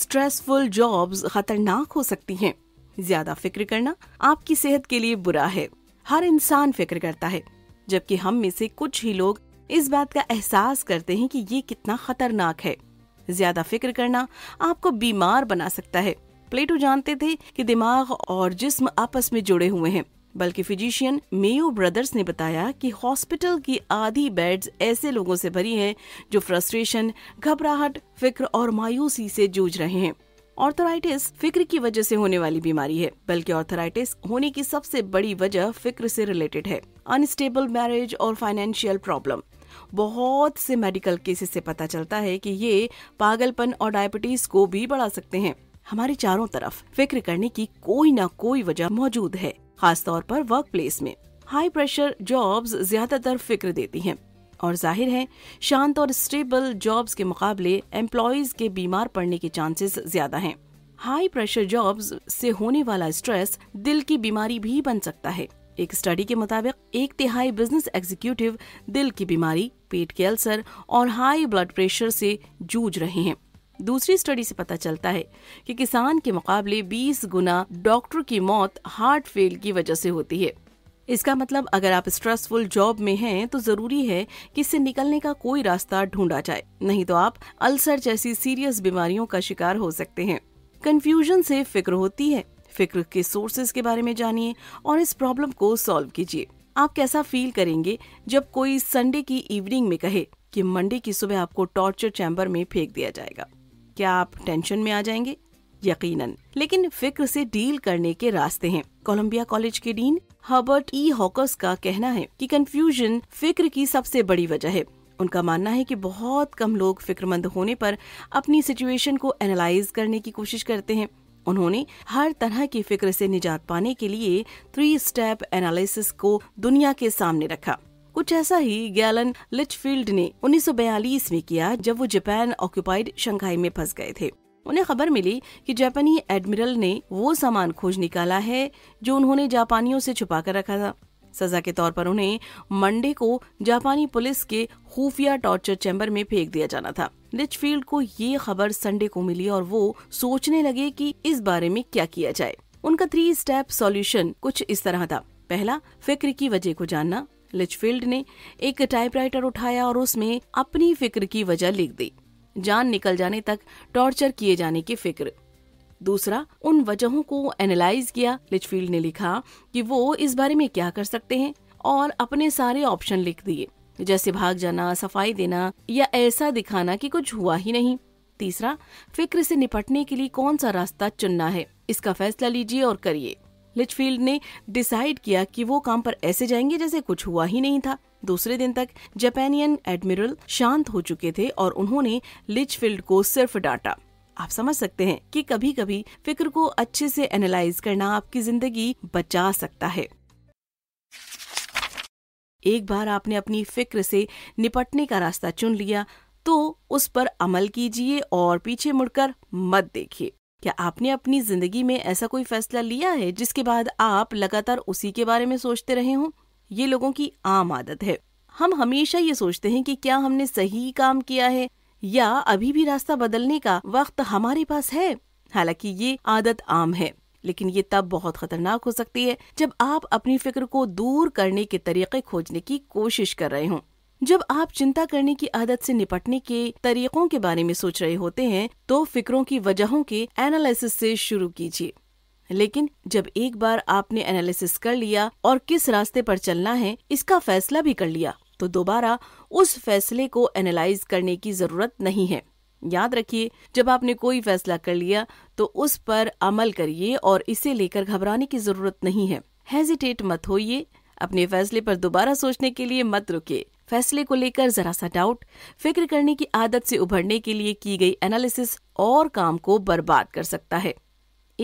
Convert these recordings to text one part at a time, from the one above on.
Stressful jobs खतरनाक हो सकती हैं। ज्यादा फिक्र करना आपकी सेहत के लिए बुरा है हर इंसान फिक्र करता है जबकि हम में से कुछ ही लोग इस बात का एहसास करते हैं कि ये कितना खतरनाक है ज्यादा फिक्र करना आपको बीमार बना सकता है प्लेटो जानते थे कि दिमाग और जिस्म आपस में जुड़े हुए हैं बल्कि फिजिशियन मेयो ब्रदर्स ने बताया कि हॉस्पिटल की आधी बेड्स ऐसे लोगों से भरी हैं जो फ्रस्ट्रेशन घबराहट फिक्र और मायूसी से जूझ रहे हैं ऑर्थराइटिस फिक्र की वजह से होने वाली बीमारी है बल्कि ऑर्थराइटिस होने की सबसे बड़ी वजह फिक्र से रिलेटेड है अनस्टेबल मैरिज और फाइनेंशियल प्रॉब्लम बहुत से मेडिकल केसेस से पता चलता है कि ये पागलपन और डायबिटीज को भी बढ़ा सकते हैं हमारे चारों तरफ फिक्र करने की कोई ना कोई वजह मौजूद है खासतौर पर वर्क प्लेस में हाई प्रेशर जॉब्स ज्यादातर फिक्र देती हैं और जाहिर है शांत और स्टेबल जॉब्स के मुकाबले एम्प्लॉयज के बीमार पड़ने के चांसेस ज्यादा हैं हाई प्रेशर जॉब्स से होने वाला स्ट्रेस दिल की बीमारी भी बन सकता है एक स्टडी के मुताबिक एक तिहाई बिजनेस एग्जीक्यूटिव दिल की बीमारी पेट के अल्सर और हाई ब्लड प्रेशर से जूझ रहे हैं दूसरी स्टडी से पता चलता है कि किसान के मुकाबले 20 गुना डॉक्टर की मौत हार्ट फेल की वजह से होती है इसका मतलब अगर आप स्ट्रेसफुल जॉब में हैं तो जरूरी है कि इससे निकलने का कोई रास्ता ढूंढा जाए नहीं तो आप अल्सर जैसी सीरियस बीमारियों का शिकार हो सकते हैं कंफ्यूजन से फिक्र होती है फिक्र के सोर्सेज के बारे में जानिए और इस प्रॉब्लम को सॉल्व कीजिए आप कैसा फील करेंगे जब कोई संडे की इवनिंग में कहे कि मंडे की सुबह आपको टॉर्चर चैम्बर में फेंक दिया जाएगा क्या आप टेंशन में आ जाएंगे यकीनन लेकिन फिक्र से डील करने के रास्ते हैं कोलंबिया कॉलेज के डीन हर्बर्ट ई हॉकर्स का कहना है कि कंफ्यूजन फिक्र की सबसे बड़ी वजह है उनका मानना है कि बहुत कम लोग फिक्रमंद होने पर अपनी सिचुएशन को एनालाइज करने की कोशिश करते हैं उन्होंने हर तरह की फिक्र से निजात पाने के लिए थ्री स्टेप एनालिसिस को दुनिया के सामने रखा कुछ ऐसा ही गैलन लिचफील्ड ने 1942 में किया जब वो जापान ऑक्यूपाइड शंघाई में फंस गए थे उन्हें खबर मिली कि जापानी एडमिरल ने वो सामान खोज निकाला है जो उन्होंने जापानियों से छुपा कर रखा था सजा के तौर पर उन्हें मंडे को जापानी पुलिस के खुफिया टॉर्चर चैम्बर में फेंक दिया जाना था लिचफील्ड को ये खबर संडे को मिली और वो सोचने लगे कि इस बारे में क्या किया जाए उनका थ्री स्टेप सॉल्यूशन कुछ इस तरह था पहला फिक्र की वजह को जानना लिचफील्ड ने एक टाइपराइटर उठाया और उसमें अपनी फिक्र की वजह लिख दी जान निकल जाने तक टॉर्चर किए जाने की फिक्र दूसरा उन वजहों को एनालाइज किया लिचफील्ड ने लिखा कि वो इस बारे में क्या कर सकते हैं और अपने सारे ऑप्शन लिख दिए जैसे भाग जाना सफाई देना या ऐसा दिखाना कि कुछ हुआ ही नहीं तीसरा फिक्र से निपटने के लिए कौन सा रास्ता चुनना है इसका फैसला लीजिए और करिए लिचफील्ड ने डिसाइड किया कि वो काम पर ऐसे जाएंगे जैसे कुछ हुआ ही नहीं था दूसरे दिन तक जापानियन एडमिरल शांत हो चुके थे और उन्होंने लिचफील्ड को सिर्फ डांटा आप समझ सकते हैं कि कभी कभी फिक्र को अच्छे से एनालाइज करना आपकी जिंदगी बचा सकता है एक बार आपने अपनी फिक्र से निपटने का रास्ता चुन लिया तो उस पर अमल कीजिए और पीछे मुड़कर मत देखिए क्या आपने अपनी जिंदगी में ऐसा कोई फैसला लिया है जिसके बाद आप लगातार उसी के बारे में सोचते रहे हों ये लोगों की आम आदत है हम हमेशा ये सोचते हैं कि क्या हमने सही काम किया है या अभी भी रास्ता बदलने का वक्त हमारे पास है हालांकि ये आदत आम है लेकिन ये तब बहुत खतरनाक हो सकती है जब आप अपनी फिक्र को दूर करने के तरीके खोजने की कोशिश कर रहे हों जब आप चिंता करने की आदत से निपटने के तरीकों के बारे में सोच रहे होते हैं तो फिक्रों की वजहों के एनालिसिस से शुरू कीजिए लेकिन जब एक बार आपने एनालिसिस कर लिया और किस रास्ते पर चलना है इसका फैसला भी कर लिया तो दोबारा उस फैसले को एनालाइज करने की जरूरत नहीं है याद रखिए जब आपने कोई फैसला कर लिया तो उस पर अमल करिए और इसे लेकर घबराने की जरूरत नहीं है हेजिटेट मत होइए अपने फैसले पर दोबारा सोचने के लिए मत रुके फैसले को लेकर जरा सा डाउट फिक्र करने की आदत से उभरने के लिए की गई एनालिसिस और काम को बर्बाद कर सकता है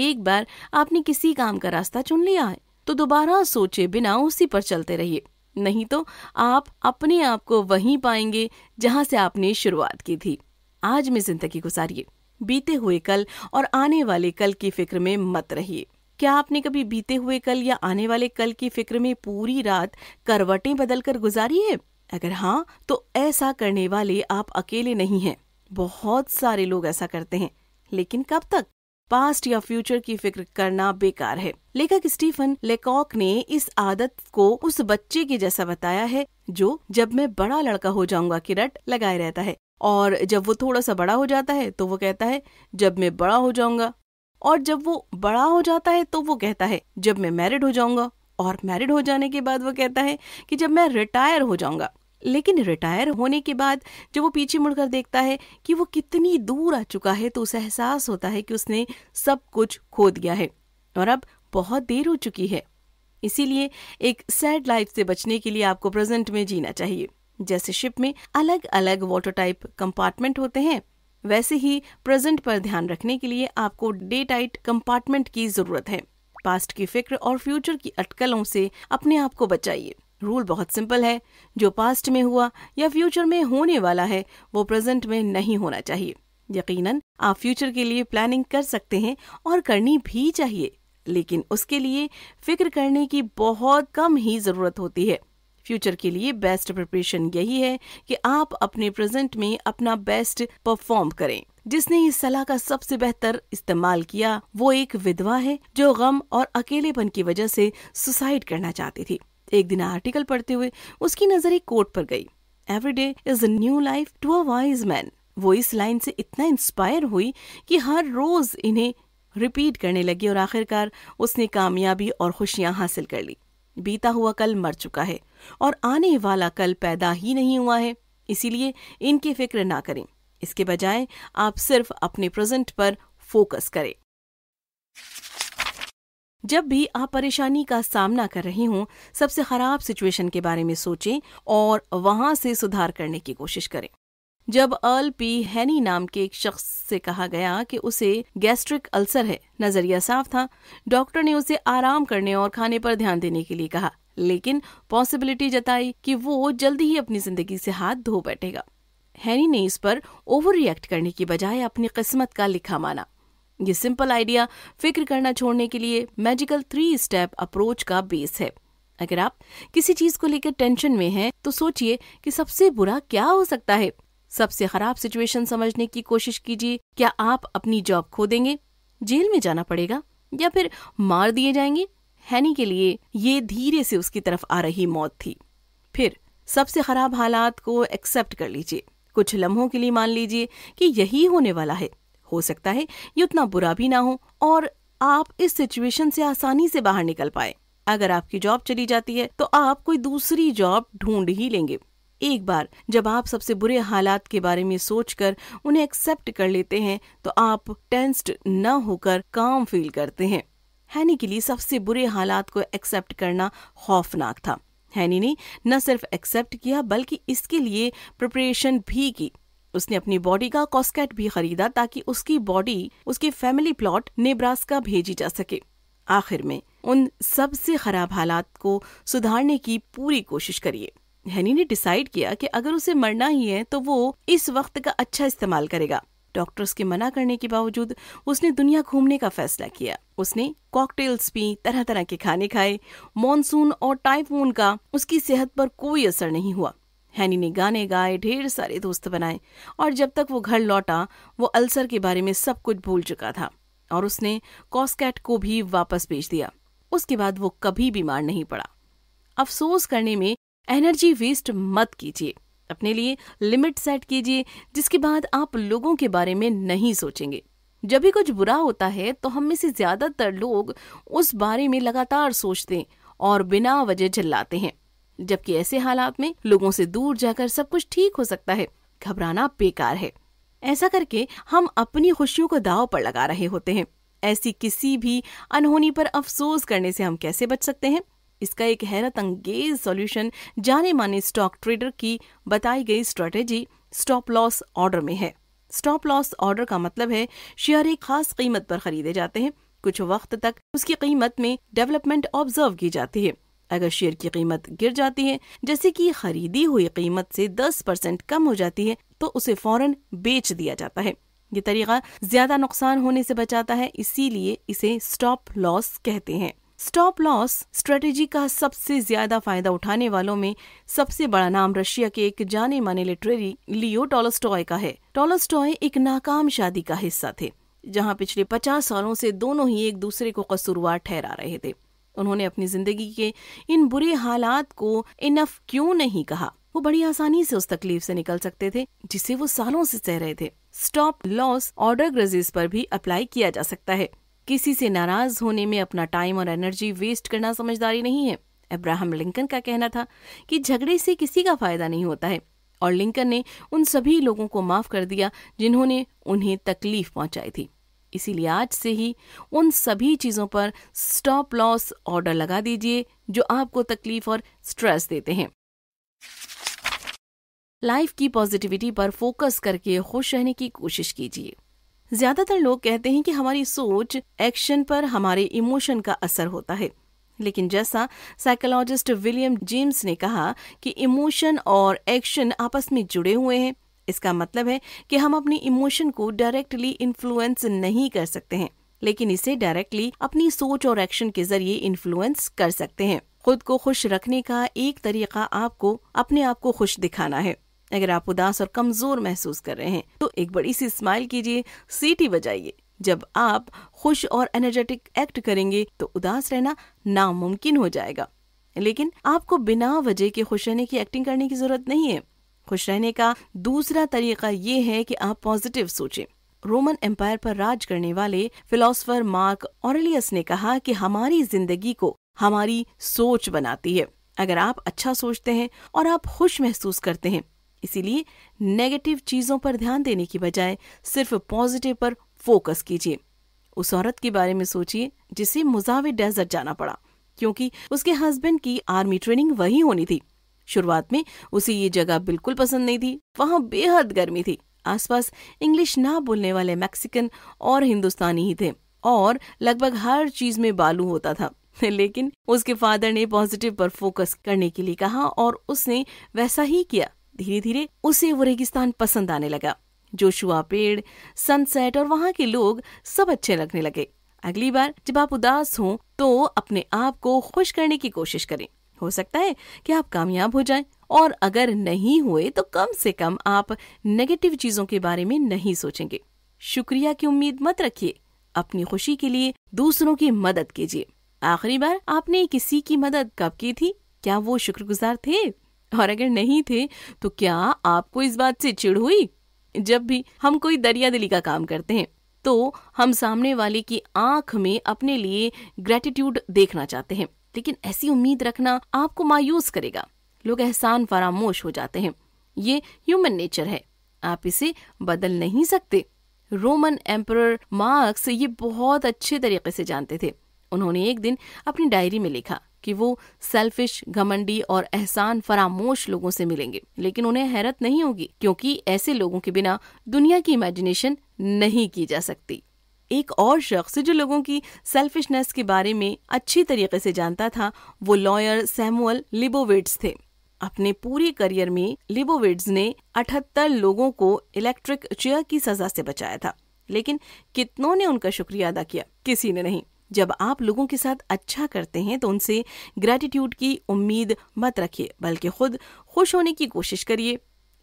एक बार आपने किसी काम का रास्ता चुन लिया है तो दोबारा सोचे बिना उसी पर चलते रहिए नहीं तो आप अपने आप को वहीं पाएंगे जहां से आपने शुरुआत की थी आज में जिंदगी गुजारिए बीते हुए कल और आने वाले कल की फिक्र में मत रहिए क्या आपने कभी बीते हुए कल या आने वाले कल की फिक्र में पूरी रात करवटें बदलकर गुजारी है अगर हाँ तो ऐसा करने वाले आप अकेले नहीं हैं बहुत सारे लोग ऐसा करते हैं लेकिन कब तक पास्ट या फ्यूचर की फिक्र करना बेकार है लेखक स्टीफन लेकॉक ने इस आदत को उस बच्चे के जैसा बताया है जो जब मैं बड़ा लड़का हो जाऊंगा की रट लगाए रहता है और जब वो थोड़ा सा बड़ा हो जाता है तो वो कहता है जब मैं बड़ा हो जाऊंगा और जब वो बड़ा हो जाता है तो वो कहता है जब मैं मैरिड हो जाऊंगा और मैरिड हो जाने के बाद वो कहता है कि जब मैं रिटायर हो जाऊंगा लेकिन रिटायर होने के बाद जब वो पीछे मुड़कर देखता है कि वो कितनी दूर आ चुका है तो उसे एहसास होता है कि उसने सब कुछ खो दिया है और अब बहुत देर हो चुकी है इसीलिए एक सैड लाइफ से बचने के लिए आपको प्रेजेंट में जीना चाहिए जैसे शिप में अलग अलग वाटर टाइप कंपार्टमेंट होते हैं वैसे ही प्रेजेंट पर ध्यान रखने के लिए आपको डे टाइट कंपार्टमेंट की जरूरत है पास्ट की फिक्र और फ्यूचर की अटकलों से अपने आप को बचाइए रूल बहुत सिंपल है जो पास्ट में हुआ या फ्यूचर में होने वाला है वो प्रेजेंट में नहीं होना चाहिए यकीनन आप फ्यूचर के लिए प्लानिंग कर सकते हैं और करनी भी चाहिए लेकिन उसके लिए फिक्र करने की बहुत कम ही ज़रूरत होती है फ्यूचर के लिए बेस्ट प्रिपरेशन यही है कि आप अपने प्रेजेंट में अपना बेस्ट परफॉर्म करें जिसने इस सलाह का सबसे बेहतर इस्तेमाल किया वो एक विधवा है जो गम और अकेलेपन की वजह से सुसाइड करना चाहती थी एक दिन आर्टिकल पढ़ते हुए उसकी नजर एक कोट पर गई every day is a new life to a wise man वो इस लाइन से इतना इंस्पायर हुई कि हर रोज इन्हें रिपीट करने लगी और आखिरकार उसने कामयाबी और खुशियां हासिल कर ली बीता हुआ कल मर चुका है और आने वाला कल पैदा ही नहीं हुआ है इसीलिए इनकी फिक्र ना करें इसके बजाय आप सिर्फ अपने प्रेजेंट पर फोकस करें जब भी आप परेशानी का सामना कर रहे हों सबसे खराब सिचुएशन के बारे में सोचें और वहां से सुधार करने की कोशिश करें जब अर्ल पी हैनी नाम के एक शख्स से कहा गया कि उसे गैस्ट्रिक अल्सर है नजरिया साफ था डॉक्टर ने उसे आराम करने और खाने पर ध्यान देने के लिए कहा लेकिन पॉसिबिलिटी जताई कि वो जल्दी ही अपनी जिंदगी से हाथ धो बैठेगा हैनी ने इस पर ओवर रिएक्ट करने की बजाय अपनी किस्मत का लिखा माना ये सिंपल आइडिया फिक्र करना छोड़ने के लिए मैजिकल थ्री स्टेप अप्रोच का बेस है अगर आप किसी चीज को लेकर टेंशन में हैं तो सोचिए कि सबसे बुरा क्या हो सकता है सबसे खराब सिचुएशन समझने की कोशिश कीजिए क्या आप अपनी जॉब खो देंगे जेल में जाना पड़ेगा या फिर मार दिए जाएंगे हैनी के लिए ये धीरे से उसकी तरफ आ रही मौत थी फिर सबसे खराब हालात को एक्सेप्ट कर लीजिए कुछ लम्हों के लिए मान लीजिए कि यही होने वाला है हो सकता है ये उतना बुरा भी ना हो और आप इस सिचुएशन से आसानी से बाहर निकल पाए अगर आपकी जॉब चली जाती है तो आप कोई दूसरी जॉब ढूंढ ही लेंगे एक बार जब आप सबसे बुरे हालात के बारे में सोचकर उन्हें एक्सेप्ट कर लेते हैं तो आप टेंस्ड न होकर काम फील करते हैं हैनी के लिए सबसे बुरे हालात को एक्सेप्ट करना खौफनाक था हैनी ने न सिर्फ एक्सेप्ट किया बल्कि इसके लिए प्रिपरेशन भी की उसने अपनी बॉडी का कॉस्केट भी खरीदा ताकि उसकी बॉडी उसके फैमिली प्लॉट नेब्रास्का भेजी जा सके आखिर में उन सबसे खराब हालात को सुधारने की पूरी कोशिश करिए हैनी ने डिसाइड किया कि अगर उसे मरना ही है तो वो इस वक्त का अच्छा इस्तेमाल करेगा डॉक्टर्स के मना करने के बावजूद उसने दुनिया घूमने का फैसला किया उसने कॉकटेल्स पी तरह तरह के खाने खाए मॉनसून और टाइफून का उसकी सेहत पर कोई असर नहीं हुआ हैनी ने गाने गाए ढेर सारे दोस्त बनाए और जब तक वो घर लौटा वो अल्सर के बारे में सब कुछ भूल चुका था और उसने कॉस्कैट को भी वापस भेज दिया उसके बाद वो कभी बीमार नहीं पड़ा अफसोस करने में एनर्जी वेस्ट मत कीजिए अपने लिए लिमिट सेट कीजिए जिसके बाद आप लोगों के बारे में नहीं सोचेंगे जब भी कुछ बुरा होता है तो हम में से ज्यादातर लोग उस बारे में लगातार सोचते और बिना वजह चिल्लाते हैं जबकि ऐसे हालात में लोगों से दूर जाकर सब कुछ ठीक हो सकता है घबराना बेकार है ऐसा करके हम अपनी खुशियों को दाव पर लगा रहे होते हैं ऐसी किसी भी अनहोनी पर अफसोस करने से हम कैसे बच सकते हैं इसका एक हैरत अंगेज सोल्यूशन जाने माने स्टॉक ट्रेडर की बताई गई स्ट्रेटेजी स्टॉप लॉस ऑर्डर में है स्टॉप लॉस ऑर्डर का मतलब है शेयर एक खास कीमत पर खरीदे जाते हैं कुछ वक्त तक उसकी कीमत में डेवलपमेंट ऑब्जर्व की जाती है अगर शेयर की कीमत गिर जाती है जैसे कि खरीदी हुई कीमत से 10 परसेंट कम हो जाती है तो उसे फौरन बेच दिया जाता है ये तरीका ज्यादा नुकसान होने से बचाता है इसीलिए इसे स्टॉप लॉस कहते हैं स्टॉप लॉस स्ट्रेटेजी का सबसे ज्यादा फायदा उठाने वालों में सबसे बड़ा नाम रशिया के एक जाने माने लिटरेरी लियो टोलस्टॉय का है टोलस्टॉय एक नाकाम शादी का हिस्सा थे जहां पिछले 50 सालों से दोनों ही एक दूसरे को कसूरवार ठहरा रहे थे उन्होंने अपनी जिंदगी के इन बुरे हालात को इनफ क्यों नहीं कहा वो बड़ी आसानी से उस तकलीफ से निकल सकते थे जिसे वो सालों से सह रहे थे स्टॉप लॉस ऑर्डर ग्रेजेस पर भी अप्लाई किया जा सकता है किसी से नाराज होने में अपना टाइम और एनर्जी वेस्ट करना समझदारी नहीं है अब्राहम लिंकन का कहना था कि झगड़े से किसी का फायदा नहीं होता है और लिंकन ने उन सभी लोगों को माफ कर दिया जिन्होंने उन्हें तकलीफ पहुंचाई थी इसीलिए आज से ही उन सभी चीज़ों पर स्टॉप लॉस ऑर्डर लगा दीजिए जो आपको तकलीफ और स्ट्रेस देते हैं लाइफ की पॉजिटिविटी पर फोकस करके खुश रहने की कोशिश कीजिए ज्यादातर लोग कहते हैं कि हमारी सोच एक्शन पर हमारे इमोशन का असर होता है लेकिन जैसा साइकोलॉजिस्ट विलियम जेम्स ने कहा कि इमोशन और एक्शन आपस में जुड़े हुए हैं इसका मतलब है कि हम अपनी इमोशन को डायरेक्टली इन्फ्लुएंस नहीं कर सकते हैं लेकिन इसे डायरेक्टली अपनी सोच और एक्शन के जरिए इन्फ्लुएंस कर सकते हैं खुद को खुश रखने का एक तरीका आपको अपने आप को खुश दिखाना है अगर आप उदास और कमजोर महसूस कर रहे हैं तो एक बड़ी सी स्माइल कीजिए सीटी बजाइए जब आप खुश और एनर्जेटिक एक्ट करेंगे तो उदास रहना नामुमकिन हो जाएगा लेकिन आपको बिना वजह के खुश रहने की एक्टिंग करने की जरूरत नहीं है खुश रहने का दूसरा तरीका ये है कि आप पॉजिटिव सोचें रोमन एम्पायर पर राज करने वाले फिलोसफर मार्क ऑरलियस ने कहा कि हमारी जिंदगी को हमारी सोच बनाती है अगर आप अच्छा सोचते हैं और आप खुश महसूस करते हैं इसीलिए नेगेटिव चीजों पर ध्यान देने की बजाय सिर्फ पॉजिटिव पर फोकस कीजिए उस औरत के बारे में सोचिए जिसे मुजावे डेजर्ट जाना पड़ा क्योंकि उसके हस्बैंड की आर्मी ट्रेनिंग वही होनी थी शुरुआत में उसे ये जगह बिल्कुल पसंद नहीं थी वहां बेहद गर्मी थी आसपास इंग्लिश ना बोलने वाले मैक्सिकन और हिंदुस्तानी ही थे और लगभग हर चीज में बालू होता था लेकिन उसके फादर ने पॉजिटिव पर फोकस करने के लिए कहा और उसने वैसा ही किया धीरे धीरे उसे वो रेगिस्तान पसंद आने लगा जोशुआ पेड़ सनसेट और वहाँ के लोग सब अच्छे लगने लगे अगली बार जब आप उदास हों तो अपने आप को खुश करने की कोशिश करें हो सकता है कि आप कामयाब हो जाएं और अगर नहीं हुए तो कम से कम आप नेगेटिव चीजों के बारे में नहीं सोचेंगे शुक्रिया की उम्मीद मत रखिए अपनी खुशी के लिए दूसरों की मदद कीजिए आखिरी बार आपने किसी की मदद कब की थी क्या वो शुक्रगुजार थे और अगर नहीं थे तो क्या आपको इस बात से चिड़ हुई जब भी हम कोई दरिया दिली का काम करते हैं तो हम सामने वाले की आंख में अपने लिए ग्रेटिट्यूड देखना चाहते हैं लेकिन ऐसी उम्मीद रखना आपको मायूस करेगा लोग एहसान फरामोश हो जाते हैं ये ह्यूमन नेचर है आप इसे बदल नहीं सकते रोमन एम्पर मार्क्स ये बहुत अच्छे तरीके से जानते थे उन्होंने एक दिन अपनी डायरी में लिखा कि वो सेल्फिश घमंडी और एहसान फरामोश लोगों से मिलेंगे लेकिन उन्हें हैरत नहीं होगी क्योंकि ऐसे लोगों के बिना दुनिया की इमेजिनेशन नहीं की जा सकती एक और शख्स जो लोगों की सेल्फिशनेस के बारे में अच्छी तरीके से जानता था वो लॉयर सैमुअल लिबोविट्स थे अपने पूरे करियर में लिबोविट्स ने 78 लोगों को इलेक्ट्रिक चेयर की सजा से बचाया था लेकिन कितनों ने उनका शुक्रिया अदा किया किसी ने नहीं जब आप लोगों के साथ अच्छा करते हैं तो उनसे ग्रेटिट्यूड की उम्मीद मत रखिए बल्कि खुद खुश होने की कोशिश करिए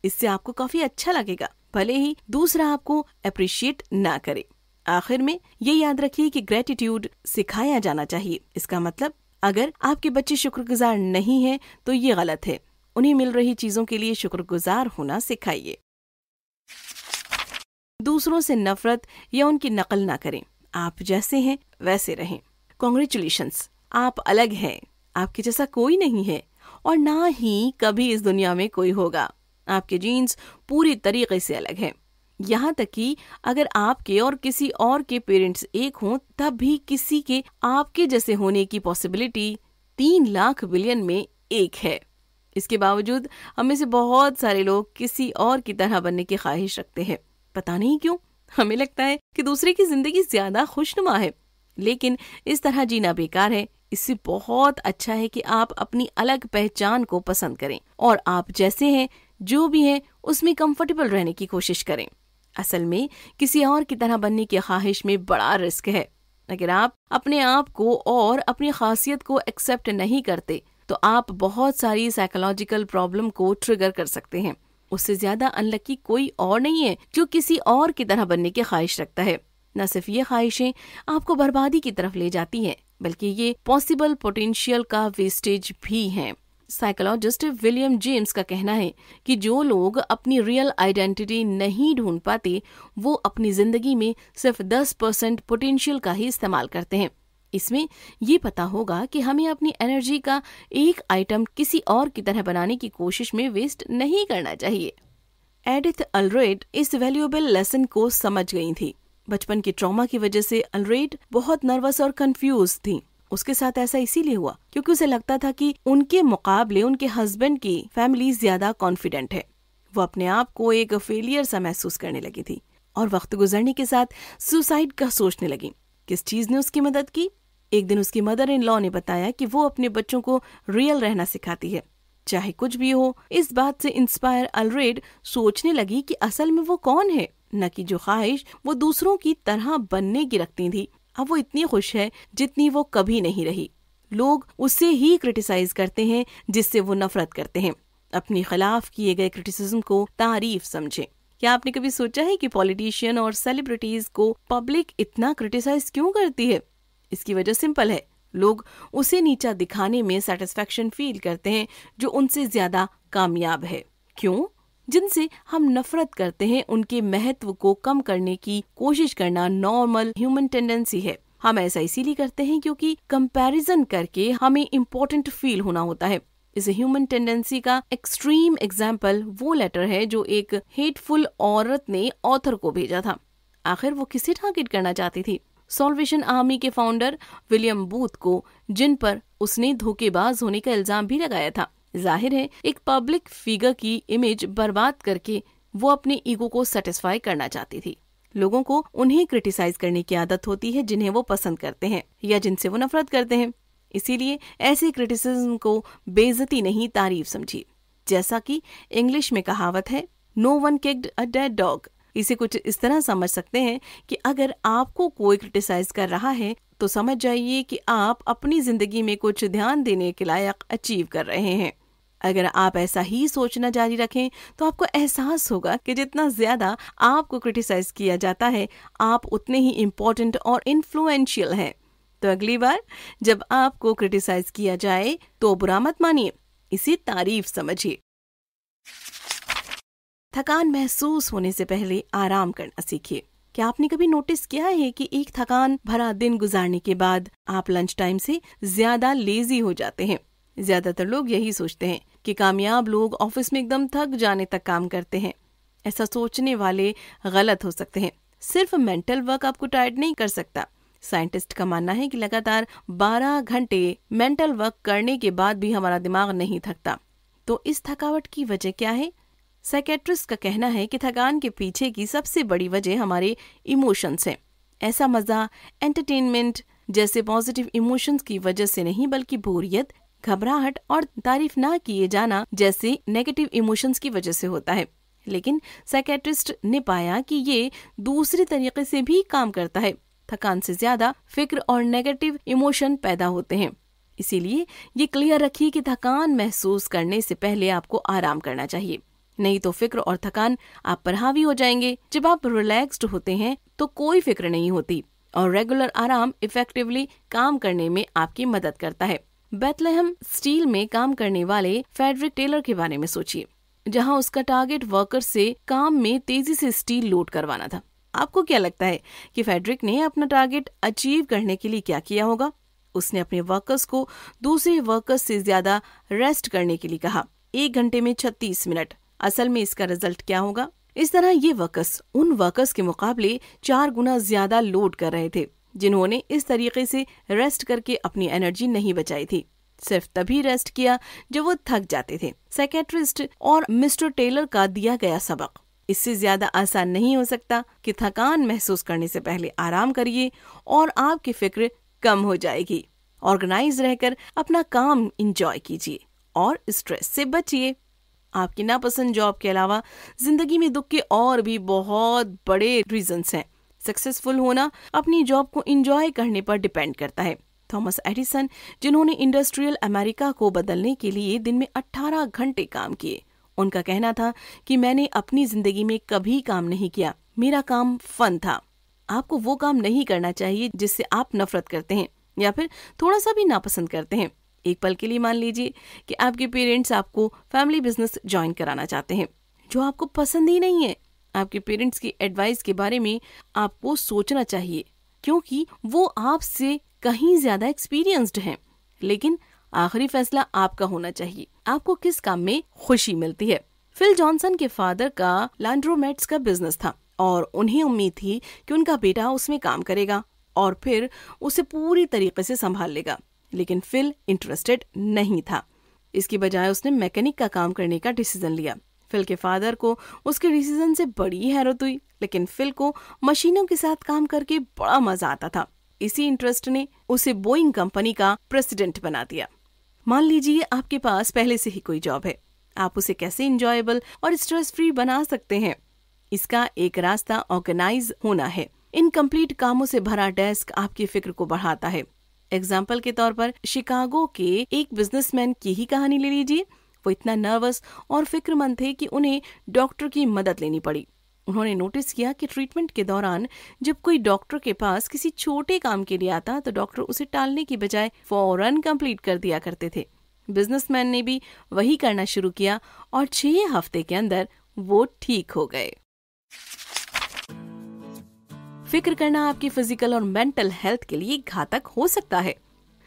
इससे आपको काफी अच्छा लगेगा भले ही दूसरा आपको अप्रिशिएट ना करे आखिर में ये याद रखिए कि ग्रेटिट्यूड सिखाया जाना चाहिए इसका मतलब अगर आपके बच्चे शुक्रगुजार नहीं हैं तो ये गलत है उन्हें मिल रही चीजों के लिए शुक्रगुजार होना सिखाइए दूसरों से नफरत या उनकी नकल ना करें आप जैसे हैं वैसे रहें कॉन्ग्रेचुलेशन आप अलग हैं आपके जैसा कोई नहीं है और ना ही कभी इस दुनिया में कोई होगा आपके जीन्स पूरी तरीके से अलग हैं यहाँ तक कि अगर आपके और किसी और के पेरेंट्स एक हों तब भी किसी के आपके जैसे होने की पॉसिबिलिटी तीन लाख बिलियन में एक है इसके बावजूद हमें से बहुत सारे लोग किसी और की तरह बनने की ख्वाहिश रखते हैं पता नहीं क्यों हमें लगता है कि दूसरे की जिंदगी ज्यादा खुशनुमा है लेकिन इस तरह जीना बेकार है इससे बहुत अच्छा है कि आप अपनी अलग पहचान को पसंद करें और आप जैसे हैं जो भी हैं उसमें कंफर्टेबल रहने की कोशिश करें असल में किसी और की तरह बनने की ख्वाहिश में बड़ा रिस्क है अगर आप अपने आप को और अपनी खासियत को एक्सेप्ट नहीं करते तो आप बहुत सारी साइकोलॉजिकल प्रॉब्लम को ट्रिगर कर सकते हैं उससे ज्यादा अनलक्की कोई और नहीं है जो किसी और की तरह बनने की ख्वाहिश रखता है न सिर्फ ये ख्वाहिशें आपको बर्बादी की तरफ ले जाती हैं बल्कि ये पॉसिबल पोटेंशियल का वेस्टेज भी हैं साइकोलॉजिस्ट विलियम जेम्स का कहना है कि जो लोग अपनी रियल आइडेंटिटी नहीं ढूंढ पाते वो अपनी जिंदगी में सिर्फ 10 परसेंट पोटेंशियल का ही इस्तेमाल करते हैं इसमें ये पता होगा कि हमें अपनी एनर्जी का एक आइटम किसी और की तरह बनाने की कोशिश में वेस्ट नहीं करना चाहिए एडिथ अलरेड इस वैल्यूएबल लेसन को समझ गई थी बचपन के ट्रॉमा की वजह से अलरेड बहुत नर्वस और कंफ्यूज थी उसके साथ ऐसा इसीलिए हुआ क्योंकि उसे लगता था कि उनके मुकाबले उनके हस्बैंड की फैमिली ज्यादा कॉन्फिडेंट है वो अपने आप को एक फेलियर सा महसूस करने लगी थी और वक्त गुजरने के साथ सुसाइड का सोचने लगी किस चीज ने उसकी मदद की एक दिन उसकी मदर इन लॉ ने बताया कि वो अपने बच्चों को रियल रहना सिखाती है चाहे कुछ भी हो इस बात से इंस्पायर अलरेड सोचने लगी कि असल में वो कौन है न कि जो ख्वाहिश वो दूसरों की तरह बनने की रखती थी अब वो इतनी खुश है जितनी वो कभी नहीं रही लोग उसे ही क्रिटिसाइज करते हैं जिससे वो नफरत करते हैं अपने खिलाफ किए गए क्रिटिसिज्म को तारीफ समझें क्या आपने कभी सोचा है कि पॉलिटिशियन और सेलिब्रिटीज को पब्लिक इतना क्रिटिसाइज क्यों करती है इसकी वजह सिंपल है लोग उसे नीचा दिखाने में सेटिस्फेक्शन फील करते हैं जो उनसे ज्यादा कामयाब है क्यों जिनसे हम नफरत करते हैं उनके महत्व को कम करने की कोशिश करना नॉर्मल ह्यूमन टेंडेंसी है हम ऐसा इसीलिए करते हैं क्योंकि कंपैरिजन करके हमें इम्पोर्टेंट फील होना होता है इस ह्यूमन टेंडेंसी का एक्सट्रीम एग्जाम्पल वो लेटर है जो एक हेटफुल औरत ने ऑथर को भेजा था आखिर वो किसे टारगेट करना चाहती थी सॉल्वेशन आर्मी के फाउंडर विलियम बूथ को जिन पर उसने धोखेबाज होने का इल्जाम भी लगाया था जाहिर है एक पब्लिक फिगर की इमेज बर्बाद करके वो अपने ईगो को सेटिस्फाई करना चाहती थी लोगों को उन्हें क्रिटिसाइज करने की आदत होती है जिन्हें वो पसंद करते हैं या जिनसे वो नफरत करते हैं इसीलिए ऐसे क्रिटिसिज्म को बेजती नहीं तारीफ समझी जैसा कि इंग्लिश में कहावत है no one kicked a dead dog इसे कुछ इस तरह समझ सकते हैं कि अगर आपको कोई क्रिटिसाइज कर रहा है तो समझ जाइए कि आप अपनी जिंदगी में कुछ ध्यान देने के लायक अचीव कर रहे हैं अगर आप ऐसा ही सोचना जारी रखें तो आपको एहसास होगा कि जितना ज़्यादा आपको क्रिटिसाइज किया जाता है आप उतने ही इम्पोर्टेंट और इन्फ्लुएंशियल हैं तो अगली बार जब आपको क्रिटिसाइज किया जाए तो बुरा मत मानिए इसे तारीफ समझिए थकान महसूस होने से पहले आराम करना सीखिए क्या आपने कभी नोटिस किया है कि एक थकान भरा दिन गुजारने के बाद आप लंच टाइम से ज्यादा लेजी हो जाते हैं ज्यादातर लोग यही सोचते हैं कि कामयाब लोग ऑफिस में एकदम थक जाने तक काम करते हैं ऐसा सोचने वाले गलत हो सकते हैं सिर्फ मेंटल वर्क आपको टायर्ड नहीं कर सकता साइंटिस्ट का मानना है कि लगातार 12 घंटे मेंटल वर्क करने के बाद भी हमारा दिमाग नहीं थकता तो इस थकावट की वजह क्या है साइकेट्रिस्ट का कहना है कि थकान के पीछे की सबसे बड़ी वजह हमारे इमोशंस हैं ऐसा मजा एंटरटेनमेंट जैसे पॉजिटिव इमोशंस की वजह से नहीं बल्कि बोरियत घबराहट और तारीफ ना किए जाना जैसे नेगेटिव इमोशंस की वजह से होता है लेकिन साइकेट्रिस्ट ने पाया कि ये दूसरे तरीके से भी काम करता है थकान से ज्यादा फिक्र और नेगेटिव इमोशन पैदा होते हैं इसीलिए ये क्लियर रखिए कि थकान महसूस करने से पहले आपको आराम करना चाहिए नहीं तो फिक्र और थकान आप पर हावी हो जाएंगे जब आप रिलैक्स्ड होते हैं तो कोई फिक्र नहीं होती और रेगुलर आराम इफेक्टिवली काम करने में आपकी मदद करता है बेतलहम स्टील में काम करने वाले फेडरिक टेलर के बारे में सोचिए जहां उसका टारगेट वर्कर से काम में तेजी से स्टील लोड करवाना था आपको क्या लगता है कि फेडरिक ने अपना टारगेट अचीव करने के लिए क्या किया होगा उसने अपने वर्कर्स को दूसरे वर्कर्स से ज्यादा रेस्ट करने के लिए कहा एक घंटे में छत्तीस मिनट असल में इसका रिजल्ट क्या होगा इस तरह ये वर्कर्स उन वर्कर्स के मुकाबले चार गुना ज्यादा लोड कर रहे थे जिन्होंने इस तरीके से रेस्ट करके अपनी एनर्जी नहीं बचाई थी सिर्फ तभी रेस्ट किया जब वो थक जाते थे सेकेट्रिस्ट और मिस्टर टेलर का दिया गया सबक इससे ज्यादा आसान नहीं हो सकता कि थकान महसूस करने से पहले आराम करिए और आपकी फिक्र कम हो जाएगी ऑर्गेनाइज रहकर अपना काम इंजॉय कीजिए और स्ट्रेस से बचिए आपकी नापसंद जॉब के अलावा जिंदगी में दुख के और भी बहुत बड़े रीजंस हैं सक्सेसफुल होना अपनी जॉब को इंजॉय करने पर डिपेंड करता है थॉमस एडिसन जिन्होंने इंडस्ट्रियल अमेरिका को बदलने के लिए दिन में 18 घंटे काम किए उनका कहना था कि मैंने अपनी जिंदगी में कभी काम नहीं किया मेरा काम फन था आपको वो काम नहीं करना चाहिए जिससे आप नफरत करते हैं या फिर थोड़ा सा भी नापसंद करते हैं एक पल के लिए मान लीजिए कि आपके पेरेंट्स आपको फैमिली बिजनेस ज्वाइन कराना चाहते हैं जो आपको पसंद ही नहीं है आपके पेरेंट्स की एडवाइस के बारे में आपको सोचना चाहिए क्योंकि वो आपसे कहीं ज्यादा एक्सपीरियंस्ड हैं लेकिन आखिरी फैसला आपका होना चाहिए आपको किस काम में खुशी मिलती है फिल जॉनसन के फादर का लैंड्रोमेट्स का बिजनेस था और उन्हें उम्मीद थी कि उनका बेटा उसमें काम करेगा और फिर उसे पूरी तरीके से संभाल लेगा लेकिन फिल इंटरेस्टेड नहीं था इसकी बजाय उसने मैकेनिक का काम करने का डिसीजन लिया फिल के फादर को उसके डिसीजन से बड़ी हैरत हुई लेकिन फिल को मशीनों के साथ काम करके बड़ा मजा आता था इसी इंटरेस्ट ने उसे बोइंग कंपनी का प्रेसिडेंट बना दिया मान लीजिए आपके पास पहले से ही कोई जॉब है आप उसे कैसे इंजॉयबल और स्ट्रेस फ्री बना सकते हैं इसका एक रास्ता ऑर्गेनाइज होना है इनकम्प्लीट कामों से भरा डेस्क आपकी फिक्र को बढ़ाता है एग्जाम्पल के तौर पर शिकागो के एक बिजनेसमैन की ही कहानी ले लीजिए वो इतना नर्वस और फिक्रमंद थे कि उन्हें डॉक्टर की मदद लेनी पड़ी उन्होंने नोटिस किया कि ट्रीटमेंट के दौरान जब कोई डॉक्टर के पास किसी छोटे काम के लिए आता तो डॉक्टर उसे टालने की बजाय फौरन कंप्लीट कर दिया करते थे बिजनेसमैन ने भी वही करना शुरू किया और छह हफ्ते के अंदर वो ठीक हो गए फिक्र करना आपकी फिजिकल और मेंटल हेल्थ के लिए घातक हो सकता है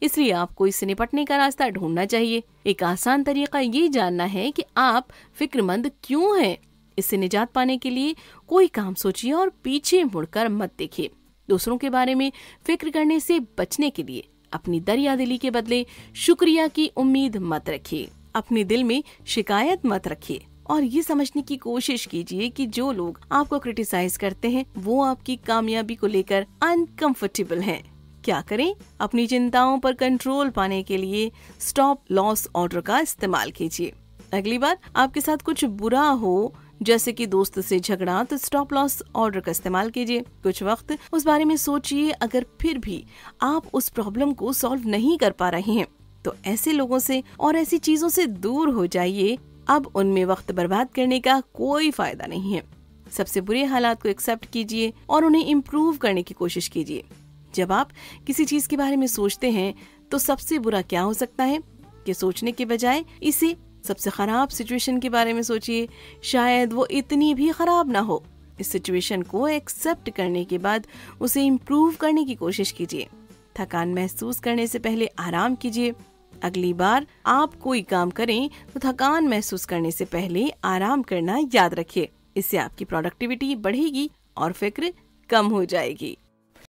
इसलिए आपको इससे निपटने का रास्ता ढूंढना चाहिए एक आसान तरीका ये जानना है कि आप फिक्रमंद क्यों हैं इससे निजात पाने के लिए कोई काम सोचिए और पीछे मुड़कर मत देखिए दूसरों के बारे में फिक्र करने से बचने के लिए अपनी दरिया दिली के बदले शुक्रिया की उम्मीद मत रखिए अपने दिल में शिकायत मत रखिए और ये समझने की कोशिश कीजिए कि जो लोग आपको क्रिटिसाइज करते हैं वो आपकी कामयाबी को लेकर अनकंफर्टेबल हैं। क्या करें अपनी चिंताओं पर कंट्रोल पाने के लिए स्टॉप लॉस ऑर्डर का इस्तेमाल कीजिए अगली बार आपके साथ कुछ बुरा हो जैसे कि दोस्त से झगड़ा तो स्टॉप लॉस ऑर्डर का इस्तेमाल कीजिए कुछ वक्त उस बारे में सोचिए अगर फिर भी आप उस प्रॉब्लम को सॉल्व नहीं कर पा रहे हैं तो ऐसे लोगों से और ऐसी चीजों से दूर हो जाइए अब उनमें वक्त बर्बाद करने का कोई फायदा नहीं है सबसे बुरे हालात को एक्सेप्ट कीजिए और उन्हें इम्प्रूव करने की कोशिश कीजिए जब आप किसी चीज के बारे में सोचते हैं तो सबसे बुरा क्या हो सकता है ये सोचने के बजाय इसे सबसे खराब सिचुएशन के बारे में सोचिए शायद वो इतनी भी खराब ना हो इस सिचुएशन को एक्सेप्ट करने के बाद उसे इम्प्रूव करने की कोशिश कीजिए थकान महसूस करने से पहले आराम कीजिए अगली बार आप कोई काम करें तो थकान महसूस करने से पहले आराम करना याद रखिए इससे आपकी प्रोडक्टिविटी बढ़ेगी और फिक्र कम हो जाएगी